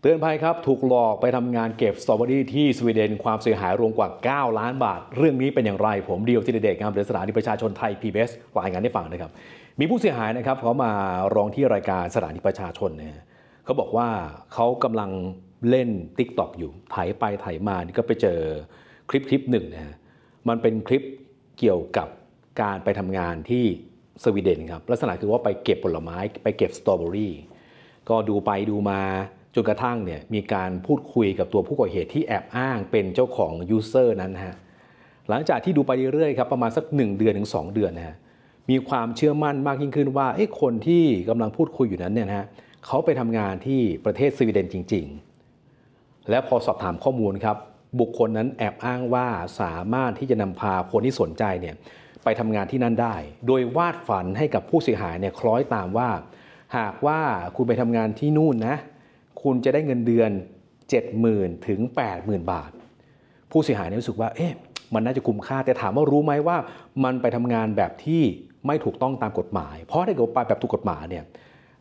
เตือนภัยครับ ถูกหลอกไปทำงานเก็บสตรอเบอรี่ที่สวีเดนความเสียหายรวมกว่า 9 ล้านบาท เรื่องนี้เป็นอย่างไรผม เดียวที่เด็กงานบริษสถานีประชาชนไทย PBS รายงานให้ฟังนะครับ มีผู้เสียหายนะครับเขามาร้องที่รายการสถานีประชาชนเนี่ยเขาบอกว่าเขากำลังเล่น t ิ k t o k อยู่ถ่ายไปถ่ายมา นี่ก็ไปเจอคลิปคลิปหนึ่งนะฮะมันเป็นคลิปเกี่ยวกับการไปทำงานที่สวีเดนครับ ลักษณะคือว่าไปเก็บผลไม้ไปเก็บสตรอเบอรี่ก็ดูไปดูมาจนกระทั่งเนี่ยมีการพูดคุยกับตัวผู้ก่อเหตุที่แอบอ้างเป็นเจ้าของยูเซอร์นั้นฮะหลังจากที่ดูไปเรื่อยๆครับประมาณสัก 1 เดือนถึง 2 เดือนนะฮะมีความเชื่อมั่นมากยิ่งขึ้นว่าไอ้คนที่กำลังพูดคุยอยู่นั้นเนี่ยนะฮะเขาไปทำงานที่ประเทศสวีเดนจริงๆ และพอสอบถามข้อมูลครับบุคคลนั้นแอบอ้างว่าสามารถที่จะนำพาคนที่สนใจเนี่ยไปทำงานที่นั่นได้ โดยวาดฝันให้กับผู้เสียหายเนี่ยคล้อยตามว่า หากว่าคุณไปทำงานที่นู่นนะคุณจะได้เงินเดือน 70,000ถึง80,000 บาท ผู้เสียหายเนี่ยรู้สึกว่าเอ๊ะมันน่าจะคุ้มค่าแต่ถามว่ารู้ไหมว่ามันไปทำงานแบบที่ไม่ถูกต้องตามกฎหมาย เพราะถ้าเกิดไปแบบถูกกฎหมายเนี่ย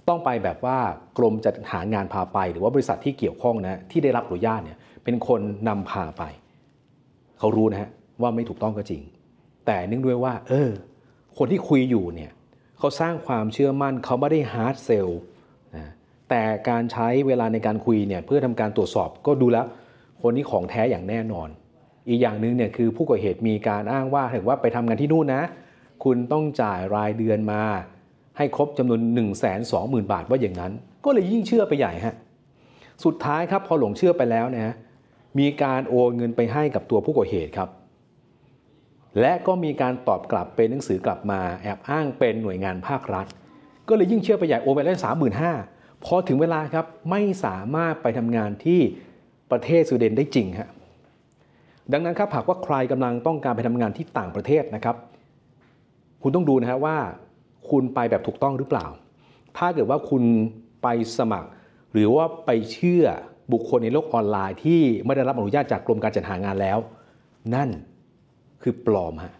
ต้องไปแบบว่ากรมจัดหางานพาไปหรือว่าบริษัทที่เกี่ยวข้องนะที่ได้รับอนุญาตเนี่ยเป็นคนนำพาไปเขารู้นะฮะว่าไม่ถูกต้องก็จริง แต่เนื่องด้วยว่า เออคนที่คุยอยู่เนี่ยเขาสร้างความเชื่อมั่นเขาไม่ได้ฮาร์ดเซลนะแต่การใช้เวลาในการคุยเนี่ยเพื่อทำการตรวจสอบก็ดูแล้ว คนนี้ของแท้อย่างแน่นอน อีกอย่างหนึ่งเนี่ยคือผู้ก่อเหตุมีการอ้างว่าถึงว่าไปทำงานที่นู่นนะ คุณต้องจ่ายรายเดือนมา ให้ครบจำนวน1ึ0 0 0สบาท ว่าอย่างนั้น ก็เลยยิ่งเชื่อไปใหญ่ฮะสุดท้ายครับพอหลงเชื่อไปแล้วนะะมีการโอนเงินไปให้กับตัวผู้ก่อเหตุครับ และก็มีการตอบกลับเป็นหนังสือกลับมาแอบอ้างเป็นหน่วยงานภาครัฐก็เลยยิ่งเชื่อไปใหญ่โอนไปได้สามหมื่นห้าพอถึงเวลาครับไม่สามารถไปทำงานที่ประเทศสวีเดนได้จริงับดังนั้นครับหากว่าใครกำลังต้องการไปทำงานที่ต่างประเทศนะครับ คุณต้องดูนะฮะว่า คุณไปแบบถูกต้องหรือเปล่า ถ้าเกิดว่าคุณไปสมัคร หรือว่าไปเชื่อบุคคลในโลกออนไลน์ ที่ไม่ได้รับอนุญาตจากกรมการจัดหางานแล้ว นั่นคือปลอมฮะ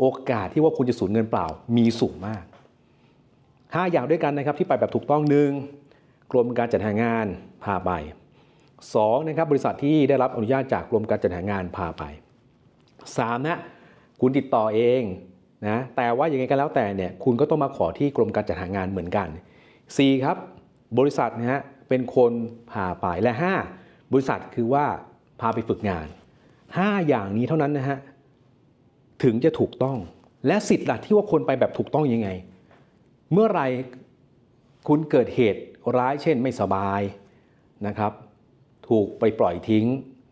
โอกาสที่ว่าคุณจะสูญเงินเปล่ามีสูงมาก5อย่างด้วยกันนะครับที่ไปแบบถูกต้องหนึ่งกรมการจัดหางานพาไป2นะครับบริษัทที่ได้รับอนุญาตจากกรมการจัดหางานพาไป3นะคุณติดต่อเองนะแต่ว่าอย่างไรก็แล้วแต่เนี่ยคุณก็ต้องมาขอที่กรมการจัดหางานเหมือนกัน4ครับบริษัทนะฮะเป็นคนพาไปและ 5 บริษัทคือว่าพาไปฝึกงาน 5 อย่างนี้เท่านั้นนะฮะถึงจะถูกต้องและสิทธิ์หลักที่ว่าคนไปแบบถูกต้องยังไงเมื่อไรคุณเกิดเหตุร้ายเช่น ไม่สบายนะครับ ถูกไปปล่อยทิ้ง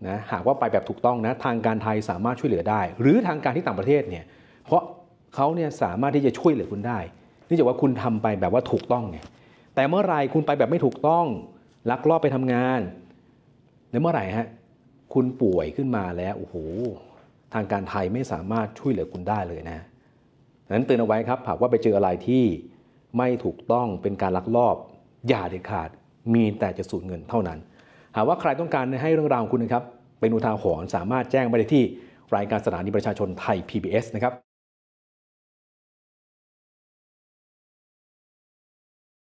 นะหากว่าไปแบบถูกต้องนะ ทางการไทยสามารถช่วยเหลือได้ หรือทางการที่ต่างประเทศเนี่ยเพราะเขาเนี่ยสามารถที่จะช่วยเหลือคุณได้นื่องจากว่าคุณทำไปแบบว่าถูกต้องไงแต่เมื่อไรคุณไปแบบไม่ถูกต้อง ลักลอบไปทำงานแล้วเมื่อไหร่ฮะคุณป่วยขึ้นมาแล้วโอ้โหทางการไทยไม่สามารถช่วยเหลือคุณได้เลยนะนั้นเตือนเอาไว้ครับ หากว่าไปเจออะไรที่ไม่ถูกต้องเป็นการลักลอบ อย่าเด็ดขาดมีแต่จะสูญเงินเท่านั้น หากว่าใครต้องการให้เรื่องราวของคุณนะครับเป็นอุทาหรณ์สามารถแจ้งไปได้ที่ รายการสถานีประชาชนไทย PBS นะครับ